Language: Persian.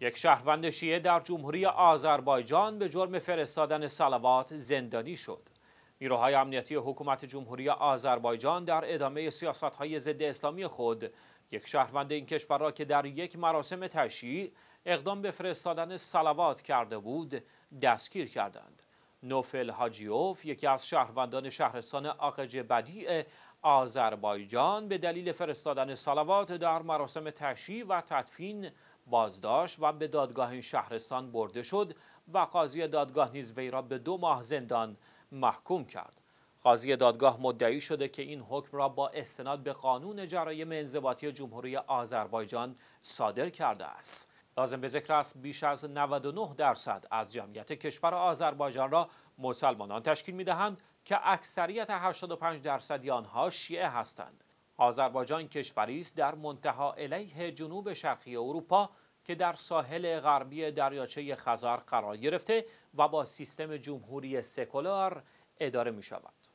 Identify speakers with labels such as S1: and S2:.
S1: یک شهروند شیعه در جمهوری آذربایجان به جرم فرستادن سلوات زندانی شد. نیروهای امنیتی حکومت جمهوری آذربایجان در ادامه های ضد اسلامی خود یک شهروند این کشور را که در یک مراسم تشییع اقدام به فرستادن سلوات کرده بود دستگیر کردند. نوفل هاجیوف یکی از شهروندان شهرستان آقج بدیع آذربایجان به دلیل فرستادن سلوات در مراسم تشییع و تدفین بازداشت و به دادگاه شهرستان برده شد و قاضی دادگاه نیز وی را به دو ماه زندان محکوم کرد قاضی دادگاه مدعی شده که این حکم را با استناد به قانون جرایم انضباطی جمهوری آذربایجان صادر کرده است لازم به ذکر است بیش از 99 درصد از جمعیت کشور آذربایجان را مسلمانان تشکیل میدهند که اکثریت 85 درصدی آنها شیعه هستند آذربایجان کشوری است در منتها علیه جنوب شرقی اروپا که در ساحل غربی دریاچه خزر قرار گرفته و با سیستم جمهوری سکولار اداره می شود.